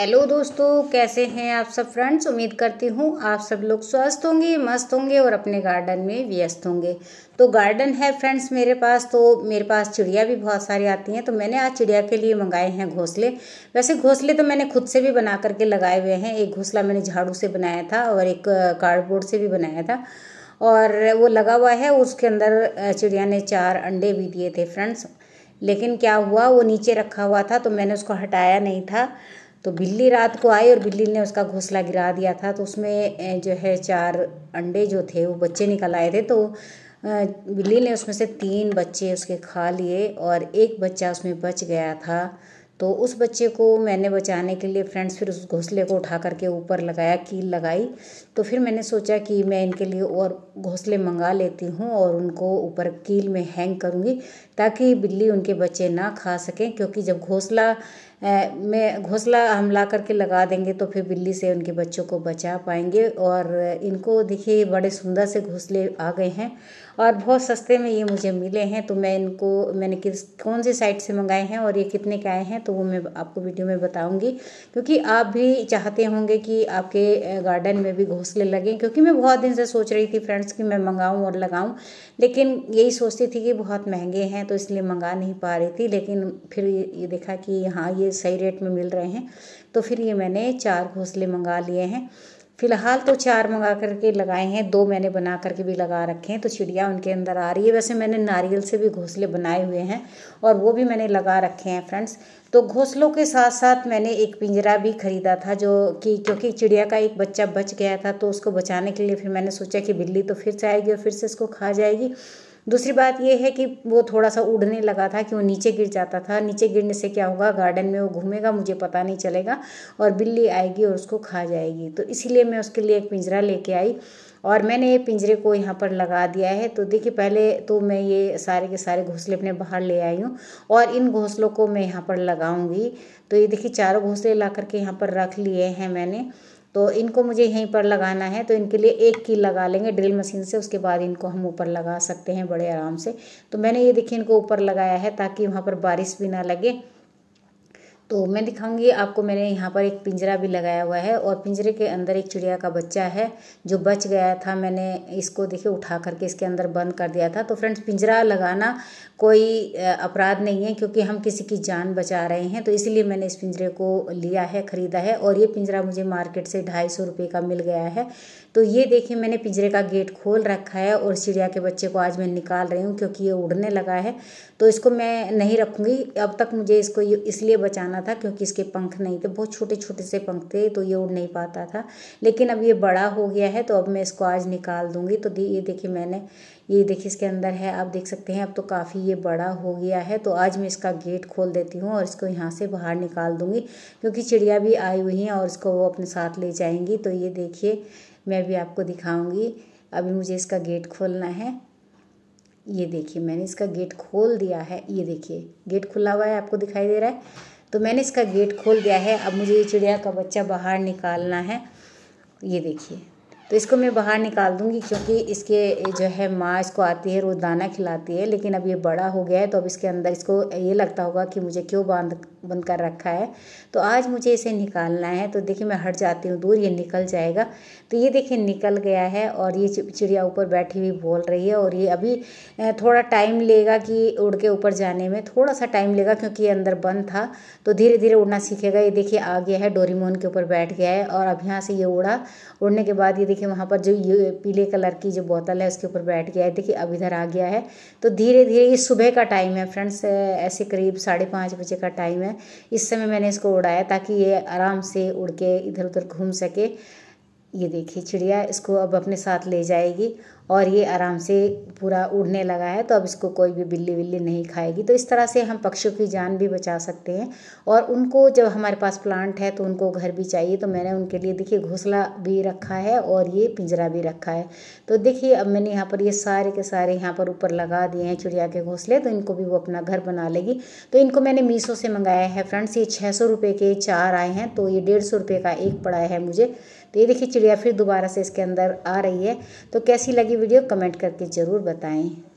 hello दोस्तों कैसे हैं आप सब फ्रेंड्स उम्मीद करती हूँ आप सब लोग स्वस्थ होंगे मस्त होंगे और अपने गार्डन में व्यस्त होंगे तो गार्डन है फ्रेंड्स मेरे पास तो मेरे पास चिड़िया भी बहुत सारी आती हैं तो मैंने आज चिड़िया के लिए मंगाए हैं घोंसले वैसे घोंसले तो मैंने खुद से भी बना करके लगाए हुए हैं एक घोंसला मैंने झाड़ू से बनाया था और एक कार्डबोर्ड से भी बनाया था और वो लगा हुआ है उसके अंदर चिड़िया ने चार अंडे भी दिए थे फ्रेंड्स लेकिन क्या हुआ वो नीचे रखा हुआ था तो मैंने उसको हटाया नहीं था तो बिल्ली रात को आई और बिल्ली ने उसका घोंसला गिरा दिया था तो उसमें जो है चार अंडे जो थे वो बच्चे निकल आए थे तो बिल्ली ने उसमें से तीन बच्चे उसके खा लिए और एक बच्चा उसमें बच गया था तो उस बच्चे को मैंने बचाने के लिए फ्रेंड्स फिर उस घोंसले को उठा करके ऊपर लगाया कील लगाई तो फिर मैंने सोचा कि मैं इनके लिए और घोंसले मंगा लेती हूँ और उनको ऊपर कील में हैंग करूँगी ताकि बिल्ली उनके बच्चे ना खा सकें क्योंकि जब घोंसला में घोंसला हम ला करके लगा देंगे तो फिर बिल्ली से उनके बच्चों को बचा पाएंगे और इनको देखिए बड़े सुंदर से घोंसले आ गए हैं और बहुत सस्ते में ये मुझे मिले हैं तो मैं इनको मैंने किस कौन सी साइट से मंगाए हैं और ये कितने के आए हैं तो वो मैं आपको वीडियो में बताऊंगी क्योंकि आप भी चाहते होंगे कि आपके गार्डन में भी घोंसले लगें क्योंकि मैं बहुत दिन से सोच रही थी फ्रेंड्स कि मैं मंगाऊँ और लगाऊँ लेकिन यही सोचती थी कि बहुत महंगे हैं तो इसलिए मंगा नहीं पा रही थी लेकिन फिर ये देखा कि हाँ ये सही रेट में मिल रहे हैं तो फिर ये मैंने चार घोंसले मंगा लिए हैं फिलहाल तो चार मंगा करके लगाए हैं दो मैंने बना करके भी लगा रखे हैं तो चिड़िया उनके अंदर आ रही है वैसे मैंने नारियल से भी घोंसले बनाए हुए हैं और वो भी मैंने लगा रखे हैं फ्रेंड्स तो घोंसलों के साथ साथ मैंने एक पिंजरा भी खरीदा था जो कि क्योंकि चिड़िया का एक बच्चा बच गया था तो उसको बचाने के लिए फिर मैंने सोचा कि बिल्ली तो फिर से आएगी और फिर से इसको खा जाएगी दूसरी बात यह है कि वो थोड़ा सा उड़ने लगा था कि वो नीचे गिर जाता था नीचे गिरने से क्या होगा गार्डन में वो घूमेगा मुझे पता नहीं चलेगा और बिल्ली आएगी और उसको खा जाएगी तो इसीलिए मैं उसके लिए एक पिंजरा लेके आई और मैंने ये पिंजरे को यहाँ पर लगा दिया है तो देखिए पहले तो मैं ये सारे के सारे घोंसले अपने बाहर ले आई हूँ और इन घोंसलों को मैं यहाँ पर लगाऊंगी तो ये देखिए चारों घोंसले ला करके यहाँ पर रख लिए हैं मैंने तो इनको मुझे यहीं पर लगाना है तो इनके लिए एक की लगा लेंगे ड्रिल मशीन से उसके बाद इनको हम ऊपर लगा सकते हैं बड़े आराम से तो मैंने ये देखिए इनको ऊपर लगाया है ताकि वहाँ पर बारिश भी ना लगे तो मैं दिखाऊंगी आपको मैंने यहाँ पर एक पिंजरा भी लगाया हुआ है और पिंजरे के अंदर एक चिड़िया का बच्चा है जो बच गया था मैंने इसको देखिए उठा करके इसके अंदर बंद कर दिया था तो फ्रेंड्स पिंजरा लगाना कोई अपराध नहीं है क्योंकि हम किसी की जान बचा रहे हैं तो इसलिए मैंने इस पिंजरे को लिया है ख़रीदा है और ये पिंजरा मुझे मार्केट से ढाई सौ रुपये का मिल गया है तो ये देखिए मैंने पिंजरे का गेट खोल रखा है और चिड़िया के बच्चे को आज मैं निकाल रही हूँ क्योंकि ये उड़ने लगा है तो इसको मैं नहीं रखूँगी अब तक मुझे इसको इसलिए बचाना रहा था क्योंकि इसके पंख नहीं थे बहुत छोटे छोटे से पंख थे तो ये उड़ नहीं पाता था लेकिन अब ये बड़ा हो गया है तो अब मैं इसको आज निकाल दूँगी तो ये देखिए मैंने ये देखिए इसके अंदर है आप देख सकते हैं अब तो काफ़ी ये बड़ा हो गया है तो आज मैं इसका गेट खोल देती हूँ और इसको यहाँ से बाहर निकाल दूँगी क्योंकि चिड़िया भी आई हुई हैं और इसको वो अपने साथ ले जाएंगी तो ये देखिए मैं भी आपको दिखाऊँगी अभी मुझे इसका गेट खोलना है ये देखिए मैंने इसका गेट खोल दिया है ये देखिए गेट खुला हुआ है आपको दिखाई दे रहा है तो मैंने इसका गेट खोल दिया है अब मुझे ये चिड़िया का बच्चा बाहर निकालना है ये देखिए तो इसको मैं बाहर निकाल दूँगी क्योंकि इसके जो है माँ इसको आती है रोज़ दाना खिलाती है लेकिन अब ये बड़ा हो गया है तो अब इसके अंदर इसको ये लगता होगा कि मुझे क्यों बांध बंद कर रखा है तो आज मुझे इसे निकालना है तो देखिए मैं हट जाती हूँ दूर ये निकल जाएगा तो ये देखिए निकल गया है और ये चिड़िया ऊपर बैठी हुई बोल रही है और ये अभी थोड़ा टाइम लेगा कि उड़ के ऊपर जाने में थोड़ा सा टाइम लेगा क्योंकि ये अंदर बंद था तो धीरे धीरे उड़ना सीखेगा ये देखिए आ गया है डोरीमोन के ऊपर बैठ गया है और अब यहाँ से ये उड़ा उड़ने के बाद ये देखिए देखिए वहाँ पर जो ये पीले कलर की जो बोतल है उसके ऊपर बैठ गया है देखिए अब इधर आ गया है तो धीरे धीरे ये सुबह का टाइम है फ्रेंड्स ऐसे करीब साढ़े पाँच बजे का टाइम है इस समय मैंने इसको उड़ाया ताकि ये आराम से उड़ के इधर उधर घूम सके ये देखिए चिड़िया इसको अब अपने साथ ले जाएगी और ये आराम से पूरा उड़ने लगा है तो अब इसको कोई भी बिल्ली विल्ली नहीं खाएगी तो इस तरह से हम पक्षियों की जान भी बचा सकते हैं और उनको जब हमारे पास प्लांट है तो उनको घर भी चाहिए तो मैंने उनके लिए देखिए घोंसला भी रखा है और ये पिंजरा भी रखा है तो देखिए अब मैंने यहाँ पर ये सारे के सारे यहाँ पर ऊपर लगा दिए हैं चिड़िया के घोंसले तो इनको भी वो अपना घर बना लेगी तो इनको मैंने मीशो से मंगाया है फ्रेंड्स ये छः सौ रुपये के चार आए हैं तो ये डेढ़ सौ रुपये का एक पड़ा है मुझे तो ये देखिए चिड़िया फिर दोबारा से इसके अंदर आ रही है तो कैसी लगी वीडियो कमेंट करके ज़रूर बताएँ